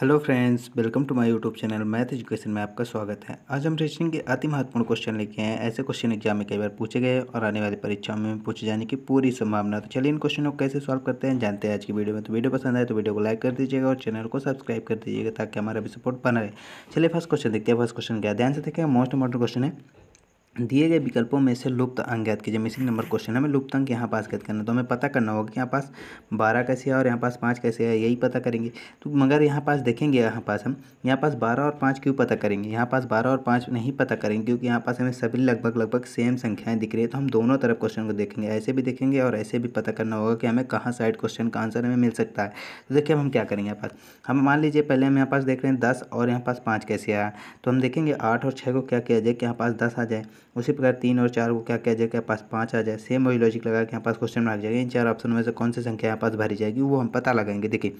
hello friends welcome to my YouTube channel math education में आपका स्वागत है आज हम रीजनिंग के अति महत्वपूर्ण क्वेश्चन लेके आए हैं ऐसे क्वेश्चन एग्जाम में कई बार पूछे गए और आने वाली परीक्षाओं में पूछे जाने की पूरी संभावना तो चलिए इन क्वेश्चनों को कैसे सॉल्व करते हैं जानते हैं आज की वीडियो में तो वीडियो पसंद आए तो वीडियो को लाइक कर दीजिएगा और चैनल को सब्सक्राइब कर दीजिएगा ताकि हमारा भी सपोर्ट बना रहे चलिए फर्स्ट क्वेश्चन देखते हैं फर्स्ट क्वेश्चन क्या ध्यान से देखें मोस्ट इंपॉर्टेंट क्वेश्चन है दिए गए विकल्पों में से लुप्त अंग याद कीजिए मिसिंग नंबर क्वेश्चन हमें लुप्त अंग यहाँ पास ज्ञात करना है तो हमें पता करना होगा कि यहाँ पास बारह कैसे है और यहाँ पास पाँच कैसे है यही पता करेंगे तो मगर यहाँ पास देखेंगे यहाँ पास हम यहाँ पास बारह और पाँच क्यों पता करेंगे यहाँ पास बारह और पाँच नहीं पता करेंगे क्योंकि यहाँ पास हमें सभी लगभग लगभग सेम संख्याएँ दिख रही है तो हम दोनों तरफ क्वेश्चन को देखेंगे ऐसे भी देखेंगे और ऐसे भी पता करना होगा कि हमें कहाँ साइड क्वेश्चन का आंसर हमें मिल सकता है तो देखिए हम क्या करेंगे यहाँ पास हम मान लीजिए पहले हम यहाँ पास देख रहे हैं दस और यहाँ पास पाँच कैसे आया तो हम देखेंगे आठ और छः को क्या किया जाए कि यहाँ पास दस आ जाए उसी प्रकार तीन और चार को क्या किया जाएगा पास पाँच आ जाए सेम वही लॉजिक लगा के यहाँ पास क्वेश्चन मार्क जाएगा इन चार ऑप्शन में से कौन सी संख्या यहाँ पास भरी जाएगी वो हम पता लगाएंगे देखिए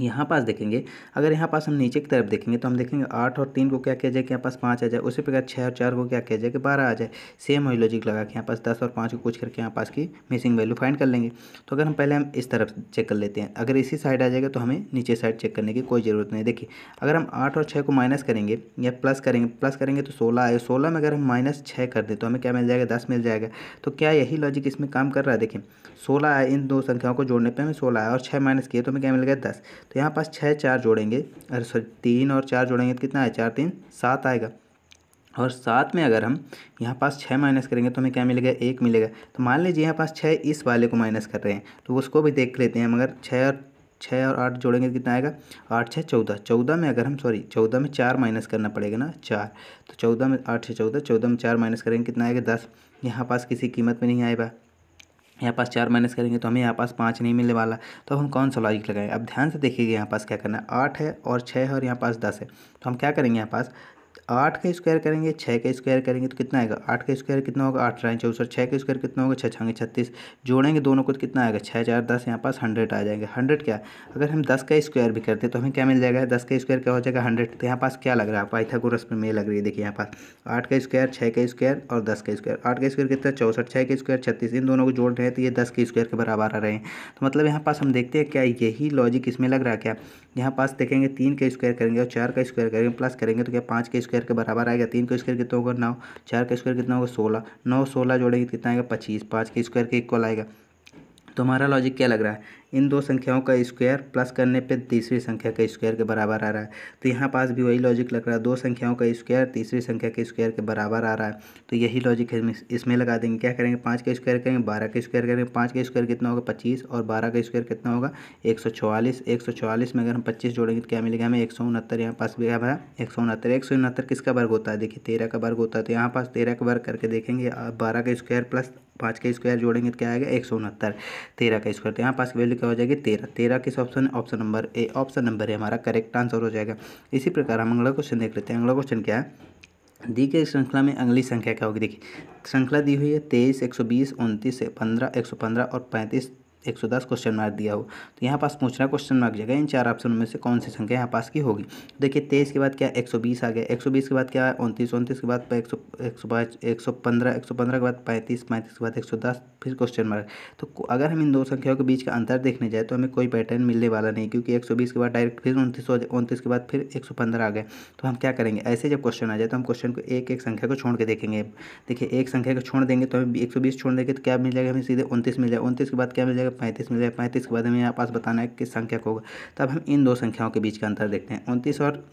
यहाँ पास देखेंगे अगर यहाँ पास हम नीचे की तरफ देखेंगे तो हम देखेंगे आठ और तीन को क्या किया जाए कि यहाँ पास पाँच आ जाए उसी प्रकार छः और चार को क्या किया जाए कि बारह आ जाए सेम वही लॉजिक लगा के यहाँ पास दस और पाँच को कुछ करके यहाँ पास की मिसिंग वैल्यू फाइंड कर लेंगे तो अगर हम पहले हम इस तरफ चेक कर लेते हैं अगर इसी साइड आ जाएगा तो हमें नीचे साइड चेक करने की कोई ज़रूरत नहीं देखिए अगर हम आठ और छः को माइनस करेंगे या प्लस करेंगे प्लस करेंगे तो सोलह आए सोलह में अगर हम माइनस छः कर दें तो हमें क्या मिल जाएगा दस मिल जाएगा तो क्या यही लॉजिक इसमें काम कर रहा है देखिए सोलह आए इन दो संख्याओं को जोड़ने पर हमें सोलह आया और छः माइनस किए तो हमें क्या मिल गया दस तो यहाँ पास छः चार जोड़ेंगे अरे सॉरी तीन और चार जोड़ेंगे तो कितना है चार तीन सात आएगा और सात में अगर हम यहाँ पास छः माइनस करेंगे तो हमें क्या मिलेगा एक मिलेगा तो मान लीजिए यहाँ पास छः इस वाले को माइनस कर रहे हैं तो उसको भी देख लेते हैं मगर छः और छः और आठ जोड़ेंगे तो कितना आएगा आठ छः चौदह चौदह में अगर हम सॉरी चौदह में चार माइनस करना पड़ेगा ना चार तो चौदह में आठ छः चौदह चौदह में चार माइनस करेंगे कितना आएगा दस यहाँ पास किसी कीमत में नहीं आएगा यहाँ पास चार माइनस करेंगे तो हमें यहाँ पास पाँच नहीं मिलने वाला तो हम कौन सा लॉजिक लगाएं अब ध्यान से देखिएगा यहाँ पास क्या करना है आठ है और छः है और यहाँ पास दस है तो हम क्या करेंगे यहाँ पास आठ का स्क्वायर करेंगे छः का स्क्वायर करेंगे तो कितना आएगा आठ का स्क्वायर कितना होगा आठ राय चौसठ छः का स्क्वायर कितना होगा छः छाँगे छत्तीस जोड़ेंगे दोनों को तो कितना आएगा छः चार दस यहाँ पास हंड्रेड आ जाएंगे हंड्रेड क्या अगर हम दस का स्क्वायर भी करते हैं तो हमें क्या मिल जाएगा दस का स्क्वायर क्या हो जाएगा हंड्रेड तो यहाँ पास क्या लग रहा है पाइथागोरस में लग रही है देखिए यहाँ पास आठ का स्क्वायर छः का स्क्वायर और दस का स्क्वायर आठ का स्क्वायर कितना चौसठ छः का स्क्वायर छत्तीस इन दोनों को जोड़ रहे हैं तो ये दस के स्क्वायर के बराबर आ रहे हैं तो मतलब यहाँ पास हम देखते हैं क्या यही लॉजिक इसमें लग रहा है क्या यहाँ पास देखेंगे तीन का स्क्वायर करेंगे और चार का स्क्वायर करेंगे प्लस करेंगे तो क्या पाँच का स्क्वायर स्क्वायर के बराबर आएगा तीन का स्क्वायर कितना होगा नौ चार का स्क्वायर कितना होगा सोलह नौ सोलह जोड़ेगी कितना आएगा पच्चीस पाँच के स्क्वायर के इक्वल आएगा तो हमारा लॉजिक क्या लग रहा है इन दो संख्याओं का स्क्वायर प्लस करने पे तीसरी संख्या के स्क्वायर के बराबर आ रहा है तो यहाँ पास भी वही लॉजिक लग रहा है दो संख्याओं का स्क्वायर तीसरी संख्या के स्क्वायर के बराबर आ रहा है तो यही लॉजिक इसमें लगा देंगे क्या करेंगे पाँच का स्क्वायर करेंगे बारह का स्क्वायर करेंगे पाँच का स्क्वायर कितना होगा पच्चीस और बारह का स्क्वायर कितना होगा एक सौ चौवालीस एक सौ चौवालीस में अगर हम पच्चीस जोड़ेंगे तो क्या मिलेगा हमें एक सौ उनहत्तर यहाँ पास भी हमारा एक सौ उनहत्तर एक सौ उनहत्तर किसका वर्ग होता है देखिए तेरह का वर्ग होता है तो यहाँ पास तेरह का वर्ग करके देखेंगे बारह का स्क्वायर प्लस पाँच का स्क्वायर जोड़ेंगे तो क्या आएगा एक सौ उनहत्तर तेरह का स्क्वायर तो यहाँ पास वैल्यू क्या हो जाएगी तेरह तेरह किस option option number A option number A हमारा करेक्ट आंसर हो जाएगा इसी प्रकार हम अगला क्वेश्चन देख लेते हैं अगला क्वेश्चन क्या है दी गई श्रृंखला में अगली संख्या क्या होगी देखिए श्रृंखला दी हुई है तेईस एक सौ बीस उनतीस पंद्रह एक सौ पंद्रह और पैंतीस एक सौ दस क्वेश्चन मार्क दिया हो तो यहाँ पास पूछना क्वेश्चन मार्क जगह इन चार ऑप्शन में से कौन सी संख्या यहाँ पास की होगी देखिए तेईस के बाद क्या एक सौ बीस आ गया एक सौ बीस के बाद क्या है उनतीस उनतीस के बाद एक सौ एक सौ पाँच एक सौ पंद्रह एक सौ पंद्रह के बाद पैंतीस पैंतीस के बाद एक सौ दस फिर क्वेश्चन मार्क तो अगर हम इन दो संख्याओं के बीच का अंतर देखने जाए तो हमें कोई पैटर्न मिलने वाला नहीं क्योंकि एक सौ बीस के बाद डायरेक्ट फिर उनतीस उनतीस के बाद फिर एक सौ पंद्रह आ गए तो हम क्या करेंगे ऐसे जब क्वेश्चन आ जाए तो हम क्वेश्चन को एक एक संख्या को छोड़ के देखेंगे देखिए एक संख्या को छोड़ देंगे तो हमें एक सौ बीस छोड़ देंगे तो क्या मिल जाएगा हमें सीधे उनतीस मिल जाएगा उनतीस के बाद क्या मिल जाएगा जाएगा पैंतीस मिल जाएगा पैंतीस के बाद हमें यहाँ पास बताना है किस संख्या को होगा तब तो हम इन दो संख्याओं के बीच का अंतर देखते हैं उनतीस और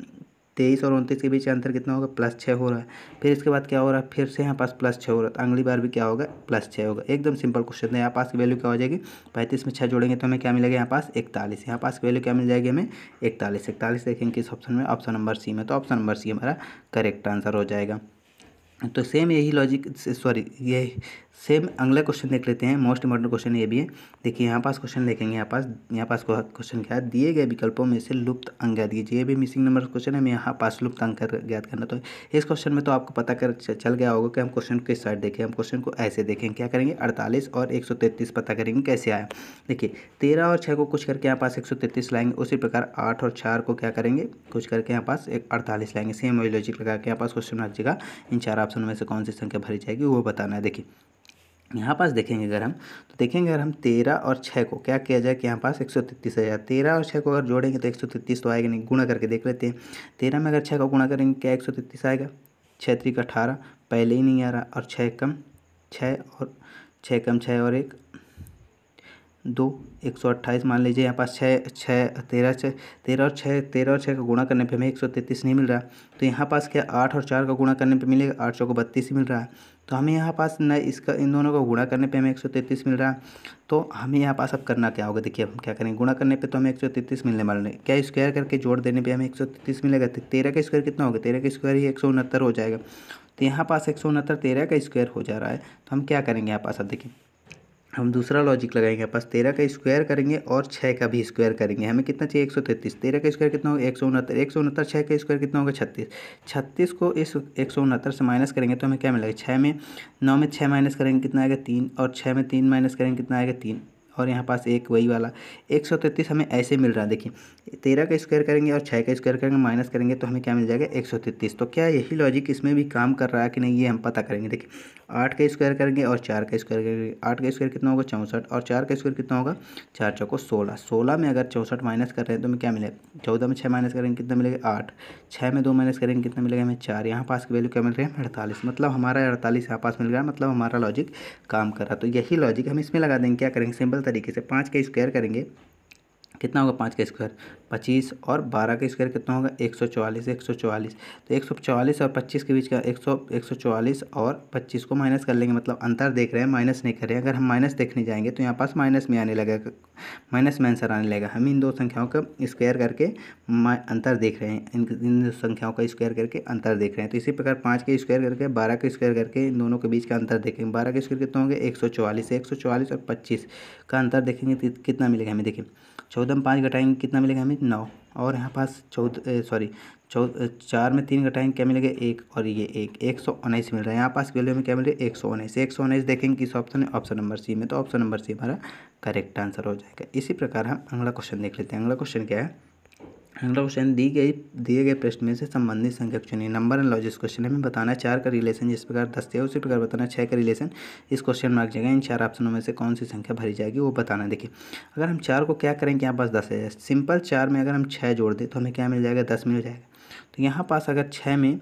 तेईस और उनतीस के बीच अंतर कितना होगा प्लस छः हो रहा है फिर इसके बाद क्या हो रहा है फिर से यहाँ पास प्लस छः हो रहा है तो अगली बार भी क्या होगा प्लस छः होगा एकदम सिंपल क्वेश्चन है यहाँ पास की वैल्यू क्या हो जाएगी पैंतीस में छः जोड़ेंगे तो हमें क्या मिलेगा यहाँ पास इकतालीस यहाँ पास की वैल्यू क्या मिल जाएगी हमें इकतालीस इकतालीस देखेंगे किस ऑप्शन में ऑप्शन नंबर सी में तो ऑप्शन नंबर सी हमारा करेक्ट आंसर हो जाएगा तो सेम यही लॉजिक सॉरी ये सेम अगला क्वेश्चन देख लेते हैं मोस्ट इंपॉर्टेंट क्वेश्चन ये भी है देखिए यहाँ पास क्वेश्चन देखेंगे यहाँ पास यहाँ पास क्वेश्चन क्या है दिए गए विकल्पों में से लुप्त अंग याद कीजिए ये भी मिसिंग नंबर क्वेश्चन है मैं यहाँ पास लुप्त अंग कर करना तो इस क्वेश्चन में तो आपको पता कर चल गया होगा कि हम क्वेश्चन को किस साइड देखें हम क्वेश्चन को ऐसे देखें क्या करेंगे अड़तालीस और एक पता करेंगे कैसे आया देखिए तेरह और छः को कुछ करके यहाँ पास एक लाएंगे उसी प्रकार आठ और चार को क्या करेंगे कुछ करके यहाँ पास एक अड़तालीस लाएंगे सेम वही लॉजिक लगा के यहाँ पास क्वेश्चन रख जगह इन चार ऑप्शन में से कौन सी संख्या भरी जाएगी वो बताना है देखिए यहाँ पास देखेंगे अगर हम तो देखेंगे अगर हम तेरह और छः को क्या किया जाए कि यहाँ पास एक सौ तैतीस आ जाए तेरह और छः को अगर जोड़ेंगे तो एक सौ तैतीस तो आएगा नहीं गुणा करके देख लेते हैं तेरह में अगर छः को गुणा करेंगे क्या एक सौ तैतीस आएगा छः तरीक अठारह पहले ही नहीं आ रहा और छः कम छः और छः कम छः और एक दो एक सौ अट्ठाईस मान लीजिए यहाँ पास छः छः तेरह छः तेरह और छः तेरह और छः का गुणा करने पे हमें एक सौ तैंतीस नहीं मिल रहा तो यहाँ पास क्या आठ और चार का गुणा करने पे मिलेगा आठ सौ को बत्तीस ही मिल रहा है तो हमें यहाँ पास न इसका इन दोनों का गुणा करने पे हमें एक सौ तैंतीस मिल रहा है तो हमें यहाँ पास अब करना क्या होगा देखिए हम क्या करेंगे गुणा करने पर तो हमें एक सौ तैंतीस मिलने वाले हैं क्या स्क्वायर करके जोड़ देने पर हमें एक सौ तैंतीस मिलेगा तो तेरह का स्क्वायर कितना होगा तेरह का स्क्वायर ही एक सौ उनहत्तर हो जाएगा तो यहाँ पास एक सौ उनहत्तर तेरह का स्क्वायर हो जा रहा है तो हम क्या करेंगे यहाँ पास अब देखिए हम दूसरा लॉजिक लगाएंगे पास तेरह का स्क्वायर करेंगे और छः का भी स्क्वायर करेंगे हमें कितना चाहिए एक सौ तैंतीस तेरह का स्क्वायर कितना होगा एक सौ उनहत्तर एक सौ उनहत्तर छः का स्क्वायर कितना होगा छत्तीस छत्तीस को इस एक सौ उनहत्तर से माइनस करेंगे तो हमें क्या मिलेगा छः में नौ में छः माइनस करेंगे कितना आएगा तीन और छः में तीन माइनस करेंगे कितना आएगा तीन और यहाँ पास एक वही वाला एक सौ तैंतीस हमें ऐसे मिल रहा है देखिए तेरह का स्क्वायर करेंगे और छः का स्क्वायर करेंगे माइनस करेंगे तो हमें क्या मिल जाएगा एक सौ तैंतीस तो क्या यही लॉजिक इसमें भी काम कर रहा है कि नहीं ये हम पता करेंगे देखिए आठ का स्क्वायर करेंगे और चार का स्क्वायर करेंगे आठ का स्क्वायर कितना होगा चौंसठ और चार का स्क्वायर कितना होगा चार चौको सोलह सोलह में अगर चौंसठ माइनस कर रहे हैं तो हमें क्या मिलेगा चौदह में छः माइनस करेंगे कितना मिलेगा आठ छः में दो माइनस करेंगे कितना मिलेगा हमें चार यहाँ पास की वैल्यू क्या मिल रही है अड़तालीस मतलब हमारा अड़तालीस यहाँ पास मिल रहा है मतलब हमारा लॉजिक काम कर रहा है तो यही लॉजिक हम इसमें लगा देंगे क्या करेंगे सिंपल सिंपल तरीके से पाँच का स्क्वायर करेंगे कितना होगा पाँच का स्क्वायर पच्चीस और बारह का स्क्वायर कितना होगा एक सौ चौवालीस एक सौ चौवालीस तो एक सौ चौवालीस और पच्चीस के बीच का एक सौ एक सौ चौवालीस और पच्चीस को माइनस कर लेंगे मतलब अंतर देख रहे हैं माइनस नहीं कर रहे हैं अगर हम माइनस देखने जाएंगे तो यहाँ पास माइनस में आने लगेगा माइनस में आंसर आने लगेगा हम इन दो संख्याओं का स्क्वायर करके अंतर देख रहे हैं इन इन दो संख्याओं का स्क्वायर करके अंतर देख रहे हैं तो इसी प्रकार पाँच का स्क्वायर करके बारह का स्क्वायर करके इन दोनों के बीच का अंतर देखेंगे बारह के स्क्वायर कितना होंगे एक सौ चौवालीस एक सौ चौवालीस और पच्चीस का अंतर देखेंगे कितना मिलेगा हमें देखिए चौदह में पाँच घटाएंगे कितना मिलेगा हमें नौ और यहाँ पास चौदह सॉरी चौदह चार में तीन घटाएंगे क्या मिलेगा एक और ये एक एक सौ उन्नीस मिल रहा है यहाँ पास वैल्यू में क्या मिल रहा है एक सौ उन्नीस एक सौ उन्नीस देखेंगे किस ऑप्शन है ऑप्शन नंबर सी में तो ऑप्शन नंबर सी हमारा करेक्ट आंसर हो जाएगा इसी प्रकार हम अगला क्वेश्चन देख लेते हैं अगला क्वेश्चन क्या है हंड्रेड परसेंट दी गई दिए गए प्रश्न में से संबंधित संख्या चुनिए नंबर एंड लॉजिक क्वेश्चन हमें बताना चार का रिलेशन जिस प्रकार दस है उसी प्रकार बताना छः का रिलेशन इस क्वेश्चन मार्क जगह इन चार ऑप्शनों में से कौन सी संख्या भरी जाएगी वो बताना देखिए अगर हम चार को क्या करें कि यहाँ पास दस है सिंपल चार में अगर हम छः जोड़ दें तो हमें क्या मिल जाएगा दस मिल जाएगा तो यहाँ पास अगर छः में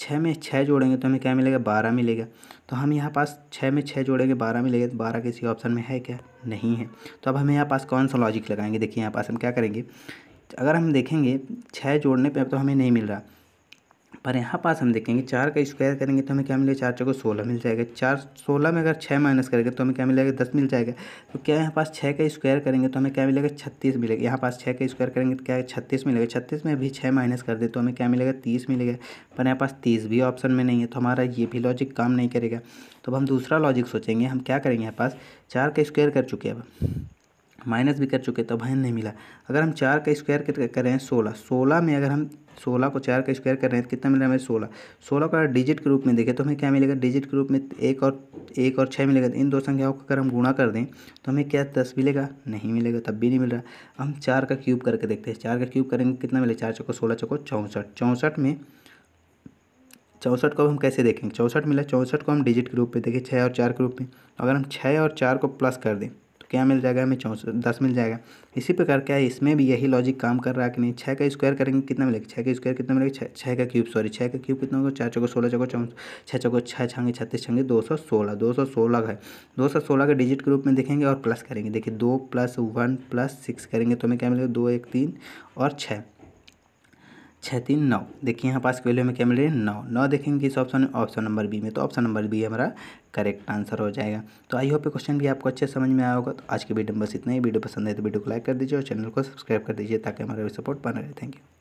छः में छः जोड़ेंगे तो हमें क्या मिलेगा बारह मिलेगा तो हम यहाँ पास छः में छः जोड़ेंगे बारह मिलेगा तो बारह किसी ऑप्शन में है क्या नहीं है तो अब हमें यहाँ पास कौन सा लॉजिक लगाएंगे देखिए यहाँ पास हम क्या करेंगे अगर हम देखेंगे छः जोड़ने पे अब तो हमें नहीं मिल रहा पर यहाँ पास हम देखेंगे चार का स्क्वायर करेंगे तो हमें क्या मिलेगा चार चौको सोलह मिल जाएगा चार सोलह में अगर छः माइनस करेंगे तो हमें क्या मिलेगा दस मिल जाएगा तो क्या यहाँ पास छः का स्क्वायर करेंगे तो हमें क्या मिलेगा छत्तीस मिलेगा यहाँ पास छः का स्क्वायर करेंगे तो क्या छत्तीस मिलेगा छत्तीस में भी छः माइनस कर दे तो हमें क्या मिलेगा तीस मिलेगा पर यहाँ पास तीस भी ऑप्शन में नहीं है तो हमारा ये भी लॉजिक काम नहीं करेगा तो अब हम दूसरा लॉजिक सोचेंगे हम क्या करेंगे यहाँ पास चार का स्क्वायर कर चुके हैं अब माइनस भी कर चुके तो भाई नहीं मिला अगर हम चार का स्क्वायर करें सोलह सोलह में अगर हम सोलह को चार का स्क्वायर कर रहे हैं तो कितना मिल रहा है हमें सोलह सोलह को अगर डिजिट के रूप में देखें तो हमें क्या मिलेगा डिजिट के रूप में एक और एक और छः मिलेगा इन दो संख्याओं को अगर हम गुणा कर दें तो हमें क्या दस मिलेगा नहीं मिलेगा तब भी नहीं मिल रहा हम चार का क्यूब करके देखते हैं चार का क्यूब करेंगे कितना मिलेगा चार चौको सोलह चौको चौंसठ चौंसठ में चौंसठ को हम कैसे देखेंगे चौंसठ मिला चौंसठ को हम डिजिट के रूप में देखें छः और चार के रूप में अगर हम छः और चार को प्लस कर दें क्या मिल जाएगा हमें चौंसठ दस मिल जाएगा इसी प्रकार क्या है इसमें भी यही लॉजिक काम कर रहा है कि नहीं छः का स्क्वायर करेंगे कितना मिलेगा छः का स्क्वायर कितना मिलेगा छः का क्यूब सॉरी छः का क्यूब कितना होगा चार चौको सोलह चौको चौंस छः चौको छः छांगे छत्तीस छंगे दो सौ सोलह दो सौ सोलह है दो सौ सोलह का डिजिट के रूप में देखेंगे और प्लस करेंगे देखिए दो प्लस वन प्लस सिक्स करेंगे तो हमें क्या मिलेगा दो एक तीन और छः छः तीन नौ देखिए यहाँ पास की वैल्यू में क्या मिल रही है नौ नौ देखेंगे इस ऑप्शन में ऑप्शन नंबर बी में तो ऑप्शन नंबर बी हमारा करेक्ट आंसर हो जाएगा तो आई होप ये क्वेश्चन भी आपको अच्छे समझ में आया होगा तो आज की वीडियो में बस इतना ही वीडियो पसंद है तो वीडियो को लाइक कर दीजिए और चैनल को सब्सक्राइब कर दीजिए ताकि हमारा सपोर्ट बना रहे थैंक यू